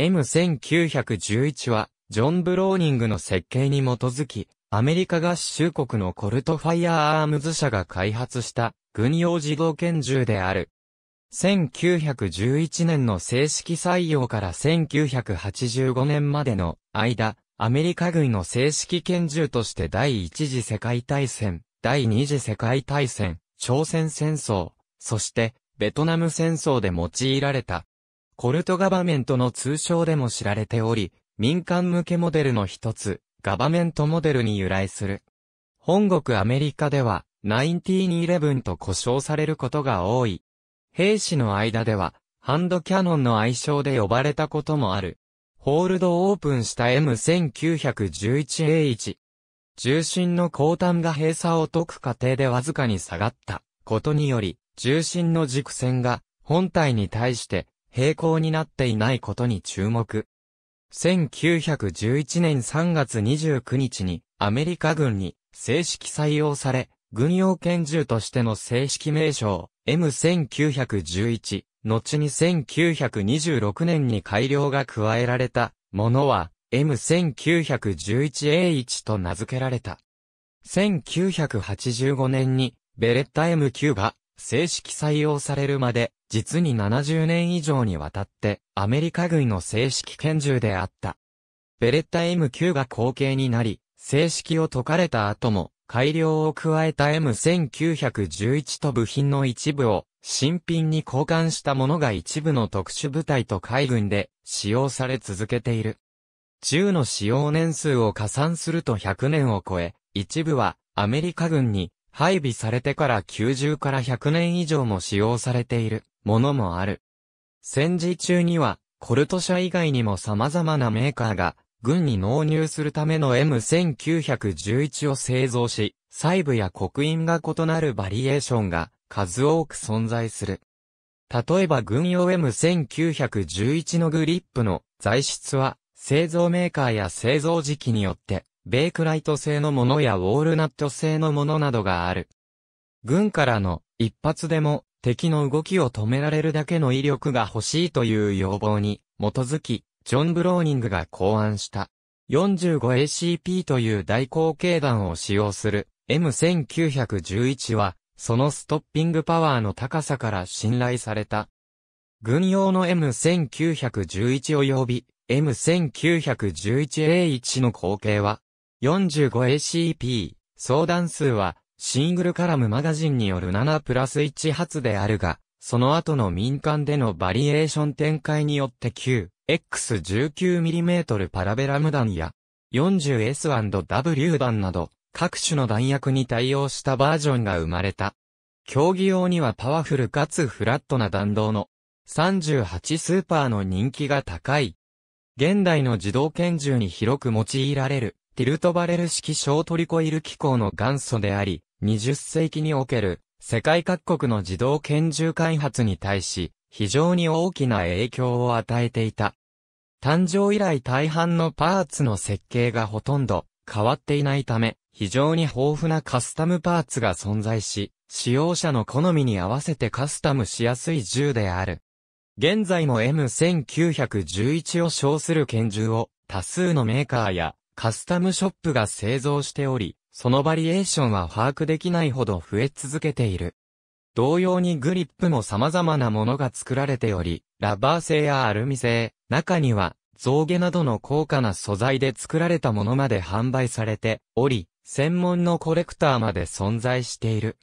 M1911 は、ジョン・ブローニングの設計に基づき、アメリカ合衆国のコルトファイアーアームズ社が開発した軍用自動拳銃である。1911年の正式採用から1985年までの間、アメリカ軍の正式拳銃として第一次世界大戦、第二次世界大戦、朝鮮戦争、そして、ベトナム戦争で用いられた。コルトガバメントの通称でも知られており、民間向けモデルの一つ、ガバメントモデルに由来する。本国アメリカでは、1911と呼称されることが多い。兵士の間では、ハンドキャノンの愛称で呼ばれたこともある。ホールドオープンした M1911A1。重心の後端が閉鎖を解く過程でわずかに下がったことにより、重心の軸線が本体に対して平行になっていないことに注目。1911年3月29日にアメリカ軍に正式採用され、軍用拳銃としての正式名称 M1911、後に1926年に改良が加えられたものは M1911A1 と名付けられた。1985年にベレッタ M9 が正式採用されるまで実に70年以上にわたってアメリカ軍の正式拳銃であった。ベレッタ M9 が後継になり、正式を解かれた後も改良を加えた M1911 と部品の一部を新品に交換したものが一部の特殊部隊と海軍で使用され続けている。銃の使用年数を加算すると100年を超え、一部はアメリカ軍に配備されてから90から100年以上も使用されているものもある。戦時中には、コルト社以外にも様々なメーカーが、軍に納入するための M1911 を製造し、細部や刻印が異なるバリエーションが数多く存在する。例えば軍用 M1911 のグリップの材質は製造メーカーや製造時期によってベークライト製のものやウォールナット製のものなどがある。軍からの一発でも敵の動きを止められるだけの威力が欲しいという要望に基づき、ジョン・ブローニングが考案した 45ACP という大口径弾を使用する M1911 は、そのストッピングパワーの高さから信頼された。軍用の M1911 及び M1911A1 の口径は、45ACP、相談数は、シングルカラムマガジンによる7プラス1発であるが、その後の民間でのバリエーション展開によって 9X19mm パラベラム弾や 40S&W 弾など各種の弾薬に対応したバージョンが生まれた。競技用にはパワフルかつフラットな弾道の38スーパーの人気が高い。現代の自動拳銃に広く用いられるティルトバレル式小トリコイル機構の元祖であり、20世紀における世界各国の自動拳銃開発に対し、非常に大きな影響を与えていた。誕生以来大半のパーツの設計がほとんど変わっていないため、非常に豊富なカスタムパーツが存在し、使用者の好みに合わせてカスタムしやすい銃である。現在も M1911 を称する拳銃を多数のメーカーやカスタムショップが製造しており、そのバリエーションは把握できないほど増え続けている。同様にグリップも様々なものが作られており、ラバー製やアルミ製、中には象牙などの高価な素材で作られたものまで販売されており、専門のコレクターまで存在している。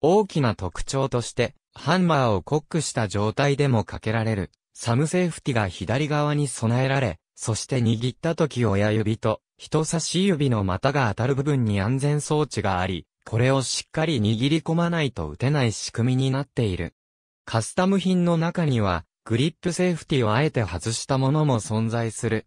大きな特徴として、ハンマーをコックした状態でもかけられる、サムセーフティが左側に備えられ、そして握った時親指と人差し指の股が当たる部分に安全装置があり、これをしっかり握り込まないと打てない仕組みになっている。カスタム品の中には、グリップセーフティをあえて外したものも存在する。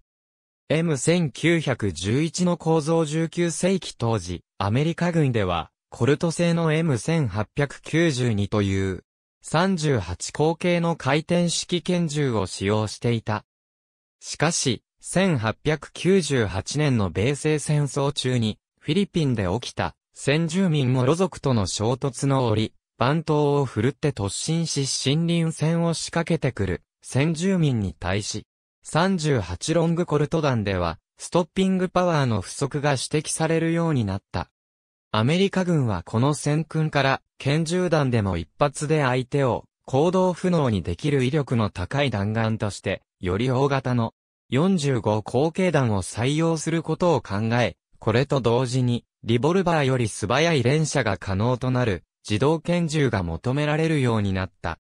M1911 の構造19世紀当時、アメリカ軍では、コルト製の M1892 という、38口径の回転式拳銃を使用していた。しかし、1898年の米西戦争中に、フィリピンで起きた、先住民モロ族との衝突の折、番頭を振るって突進し森林戦を仕掛けてくる、先住民に対し、38ロングコルト団では、ストッピングパワーの不足が指摘されるようになった。アメリカ軍はこの戦訓から、拳銃弾でも一発で相手を行動不能にできる威力の高い弾丸として、より大型の45後継弾を採用することを考え、これと同時に、リボルバーより素早い連射が可能となる、自動拳銃が求められるようになった。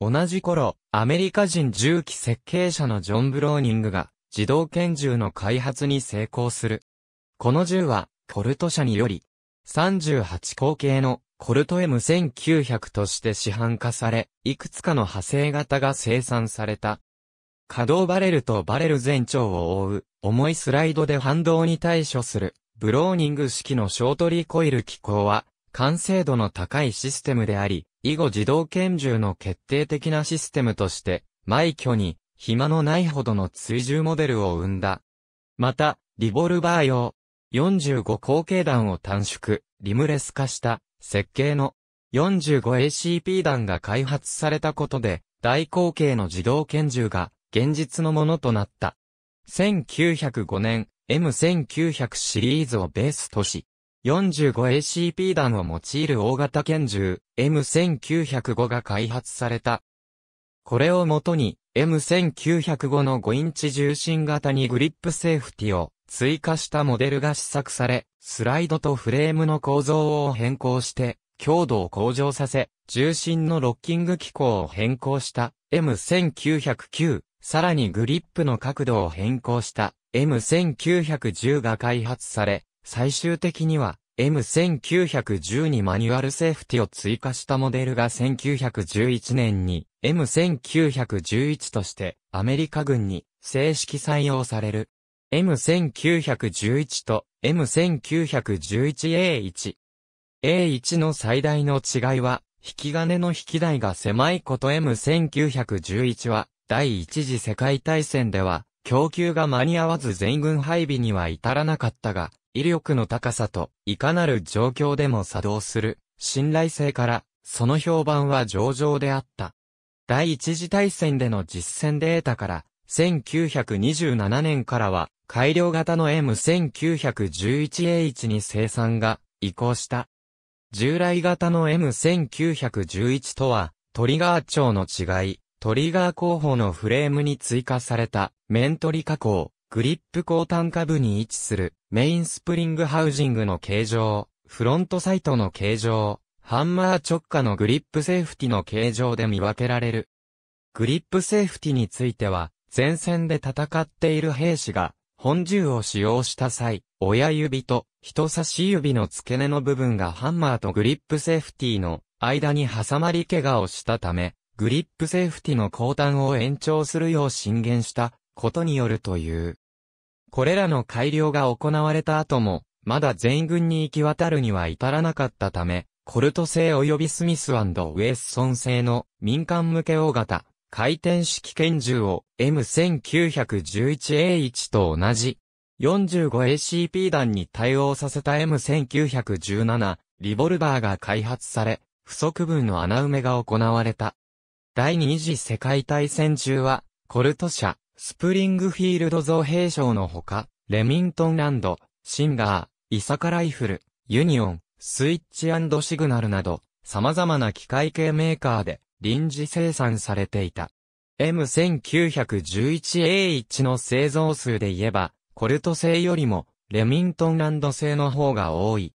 同じ頃、アメリカ人銃器設計者のジョン・ブローニングが、自動拳銃の開発に成功する。この銃は、コルト社により、38口径のコルト M1900 として市販化され、いくつかの派生型が生産された。可動バレルとバレル全長を覆う、重いスライドで反動に対処する、ブローニング式のショートリコイル機構は、完成度の高いシステムであり、以後自動拳銃の決定的なシステムとして、枚挙に、暇のないほどの追従モデルを生んだ。また、リボルバー用、45口径弾を短縮、リムレス化した、設計の 45ACP 弾が開発されたことで、大口径の自動拳銃が現実のものとなった。1905年、M1900 シリーズをベースとし、45ACP 弾を用いる大型拳銃、M1905 が開発された。これをもとに、M1905 の5インチ重心型にグリップセーフティを追加したモデルが試作され、スライドとフレームの構造を変更して、強度を向上させ、重心のロッキング機構を変更した M1909 さらにグリップの角度を変更した M1910 が開発され、最終的には M1910 にマニュアルセーフティを追加したモデルが1911年に M1911 としてアメリカ軍に正式採用される。M1911 と M1911A1。A1 の最大の違いは、引き金の引き台が狭いこと M1911 は第一次世界大戦では、供給が間に合わず全軍配備には至らなかったが、威力の高さと、いかなる状況でも作動する、信頼性から、その評判は上々であった。第一次大戦での実戦データから、1927年からは、改良型の M1911A1 に生産が移行した。従来型の M1911 とは、トリガー長の違い、トリガー後方のフレームに追加された、面取り加工、グリップ後端下部に位置する、メインスプリングハウジングの形状、フロントサイトの形状、ハンマー直下のグリップセーフティの形状で見分けられる。グリップセーフティについては、前線で戦っている兵士が、本銃を使用した際、親指と人差し指の付け根の部分がハンマーとグリップセーフティの間に挟まり怪我をしたため、グリップセーフティの後端を延長するよう進言したことによるという。これらの改良が行われた後も、まだ全軍に行き渡るには至らなかったため、コルト製及びスミスウェスソン製の民間向け大型回転式拳銃を M1911A1 と同じ 45ACP 弾に対応させた M1917 リボルバーが開発され、不足分の穴埋めが行われた。第二次世界大戦中は、コルト社、スプリングフィールド造兵賞のほか、レミントンランド、シンガー、イサカライフル、ユニオン、スイッチシグナルなど、様々な機械系メーカーで臨時生産されていた。M1911A1 の製造数で言えば、コルト製よりも、レミントンランド製の方が多い。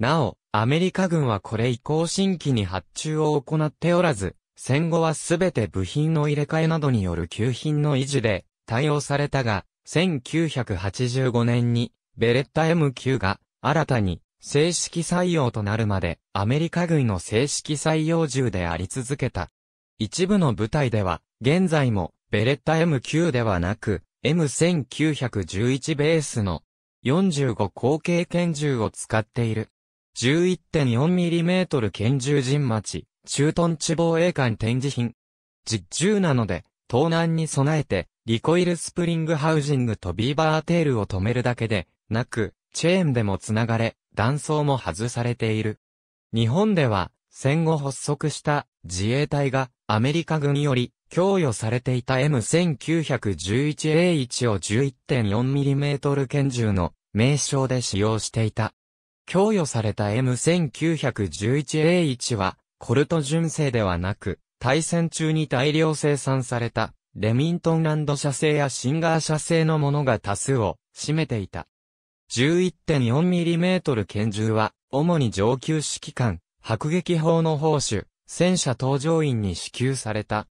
なお、アメリカ軍はこれ以降新規に発注を行っておらず、戦後はすべて部品の入れ替えなどによる旧品の維持で対応されたが、1985年にベレッタ M9 が新たに正式採用となるまでアメリカ軍の正式採用銃であり続けた。一部の部隊では現在もベレッタ M9 ではなく M1911 ベースの45口径拳銃を使っている。11.4mm 拳銃陣待ち、駐屯地防衛官展示品。実銃なので、盗難に備えて、リコイルスプリングハウジングとビーバーテールを止めるだけで、なく、チェーンでも繋がれ、断層も外されている。日本では、戦後発足した自衛隊がアメリカ軍より供与されていた M1911A1 を 11.4mm 拳銃の名称で使用していた。供与された M1911A1 はコルト純正ではなく、対戦中に大量生産された、レミントンランド社製やシンガー社製のものが多数を占めていた。11.4mm 拳銃は、主に上級指揮官、迫撃砲の砲手、戦車搭乗員に支給された。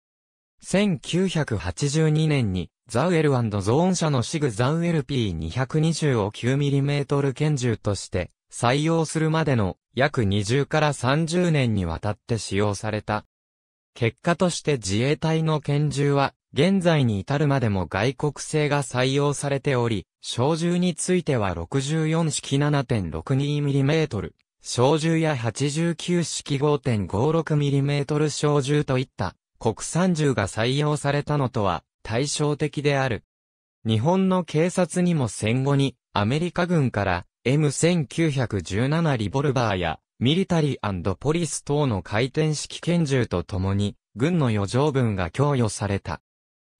1982年に、ザウエルゾーン社のシグザウエル P220 を 9mm 拳銃として採用するまでの約20から30年にわたって使用された。結果として自衛隊の拳銃は、現在に至るまでも外国製が採用されており、小銃については64式 7.62mm、小銃や89式 5.56mm 小銃といった国産銃が採用されたのとは対照的である。日本の警察にも戦後にアメリカ軍から M1917 リボルバーや、ミリタリーポリス等の回転式拳銃とともに、軍の余剰分が供与された。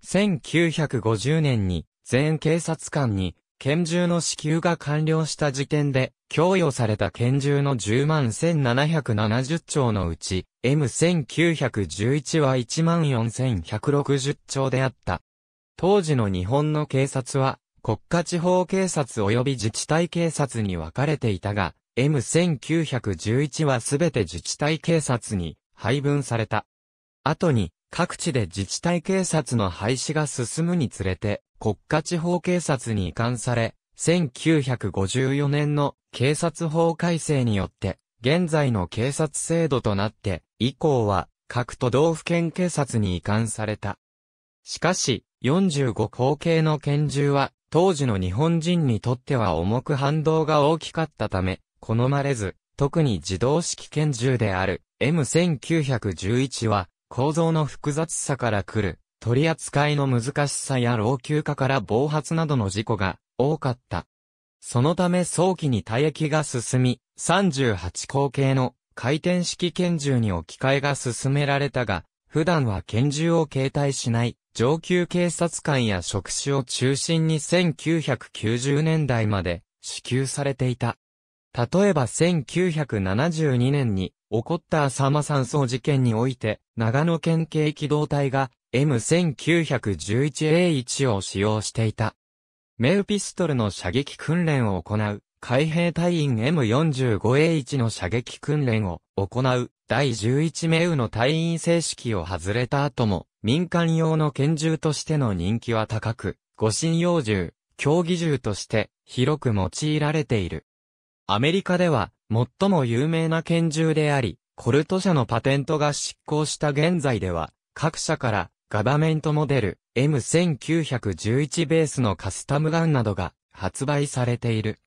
1950年に、全警察官に、拳銃の支給が完了した時点で、供与された拳銃の10万1770丁のうち、M1911 は1万4160丁であった。当時の日本の警察は、国家地方警察及び自治体警察に分かれていたが、M1911 はすべて自治体警察に配分された。後に、各地で自治体警察の廃止が進むにつれて、国家地方警察に移管され、1954年の警察法改正によって、現在の警察制度となって、以降は各都道府県警察に移管された。しかし、45口径の拳銃は当時の日本人にとっては重く反動が大きかったため、好まれず、特に自動式拳銃である M1911 は、構造の複雑さから来る、取り扱いの難しさや老朽化から暴発などの事故が多かった。そのため早期に退役が進み、38口径の回転式拳銃に置き換えが進められたが、普段は拳銃を携帯しない上級警察官や職種を中心に1990年代まで支給されていた。例えば1972年に起こった浅間山荘事件において、長野県警機動隊が M1911A1 を使用していた。メウピストルの射撃訓練を行う、海兵隊員 M45A1 の射撃訓練を行う、第11メウの隊員正式を外れた後も、民間用の拳銃としての人気は高く、護身用銃、競技銃として広く用いられている。アメリカでは最も有名な拳銃であり、コルト社のパテントが失効した現在では、各社からガバメントモデル M1911 ベースのカスタムガンなどが発売されている。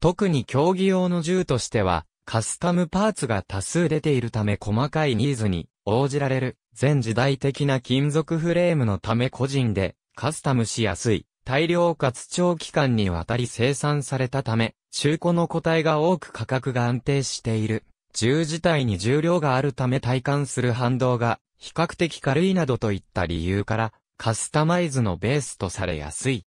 特に競技用の銃としては、カスタムパーツが多数出ているため細かいニーズに応じられる、全時代的な金属フレームのため個人で、カスタムしやすい、大量かつ長期間にわたり生産されたため、中古の個体が多く価格が安定している。銃自体に重量があるため体感する反動が比較的軽いなどといった理由からカスタマイズのベースとされやすい。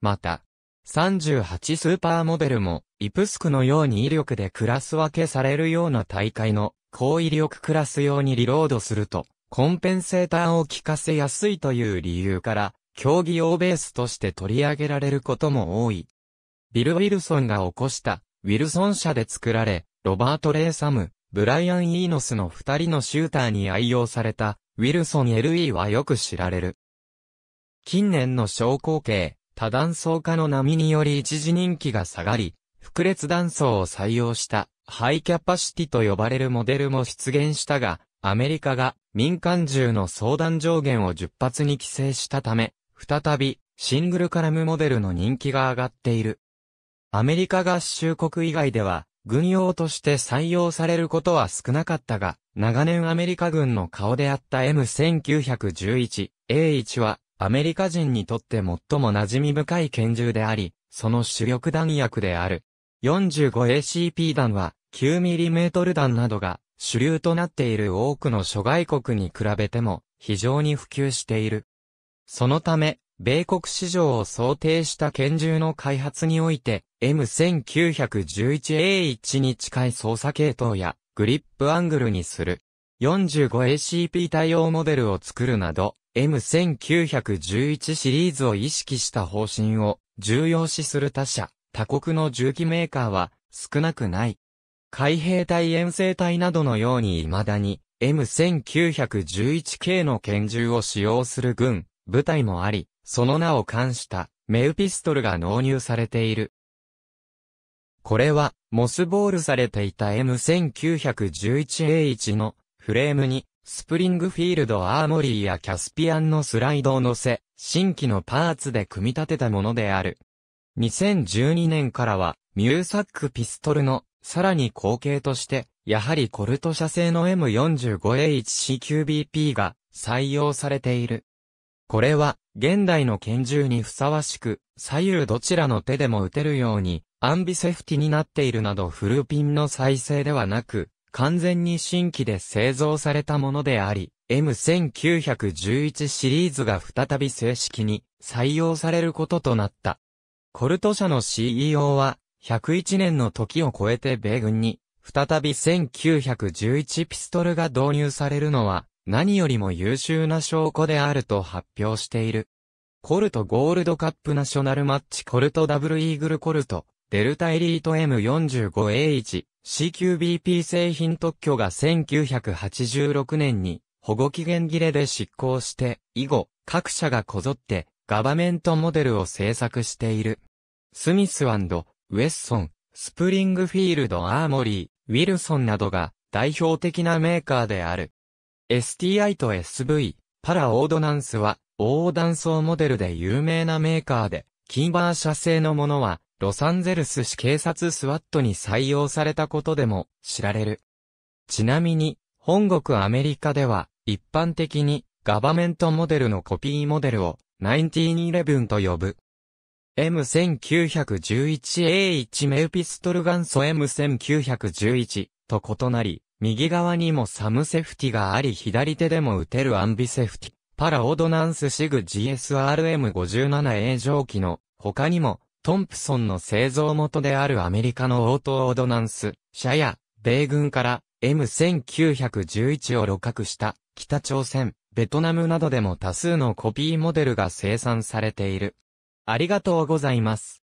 また、38スーパーモデルもイプスクのように威力でクラス分けされるような大会の高威力クラス用にリロードすると、コンペンセーターを効かせやすいという理由から、競技用ベースとして取り上げられることも多い。ビル・ウィルソンが起こした、ウィルソン社で作られ、ロバート・レイ・サム、ブライアン・イーノスの二人のシューターに愛用された、ウィルソン LE はよく知られる。近年の昇降系、多断層化の波により一時人気が下がり、複列断層を採用したハイキャパシティと呼ばれるモデルも出現したが、アメリカが民間銃の相談上限を10発に規制したため、再びシングルカラムモデルの人気が上がっている。アメリカ合衆国以外では、軍用として採用されることは少なかったが、長年アメリカ軍の顔であった M1911、A1 は、アメリカ人にとって最も馴染み深い拳銃であり、その主力弾薬である。45ACP 弾は 9mm 弾などが主流となっている多くの諸外国に比べても非常に普及している。そのため、米国市場を想定した拳銃の開発において M1911A1 に近い操作系統やグリップアングルにする 45ACP 対応モデルを作るなど M1911 シリーズを意識した方針を重要視する他社。他国の重機メーカーは少なくない。海兵隊遠征隊などのように未だに M1911 k の拳銃を使用する軍、部隊もあり、その名を冠したメウピストルが納入されている。これは、モスボールされていた M1911A1 のフレームに、スプリングフィールドアーモリーやキャスピアンのスライドを乗せ、新規のパーツで組み立てたものである。2012年からは、ミューサックピストルの、さらに後継として、やはりコルト社製の m 4 5 h c q b p が採用されている。これは、現代の拳銃にふさわしく、左右どちらの手でも撃てるように、アンビセフティになっているなどフルピンの再生ではなく、完全に新規で製造されたものであり、M1911 シリーズが再び正式に採用されることとなった。コルト社の CEO は、101年の時を超えて米軍に、再び1911ピストルが導入されるのは、何よりも優秀な証拠であると発表している。コルトゴールドカップナショナルマッチコルトダブルイーグルコルト、デルタエリート M45A1、CQBP 製品特許が1986年に保護期限切れで執行して、以後、各社がこぞってガバメントモデルを制作している。スミスウェッソン、スプリングフィールドアーモリー、ウィルソンなどが代表的なメーカーである。STI と SV、パラオードナンスは横断層モデルで有名なメーカーで、キーバー社製のものはロサンゼルス市警察スワットに採用されたことでも知られる。ちなみに、本国アメリカでは一般的にガバメントモデルのコピーモデルを1911と呼ぶ。M1911A1 メウピストル元素 M1911 と異なり、右側にもサムセフティがあり左手でも撃てるアンビセフティ。パラオドナンスシグ GSRM57A 蒸気の他にもトンプソンの製造元であるアメリカのオートオードナンス社や米軍から M1911 を露獲した北朝鮮、ベトナムなどでも多数のコピーモデルが生産されている。ありがとうございます。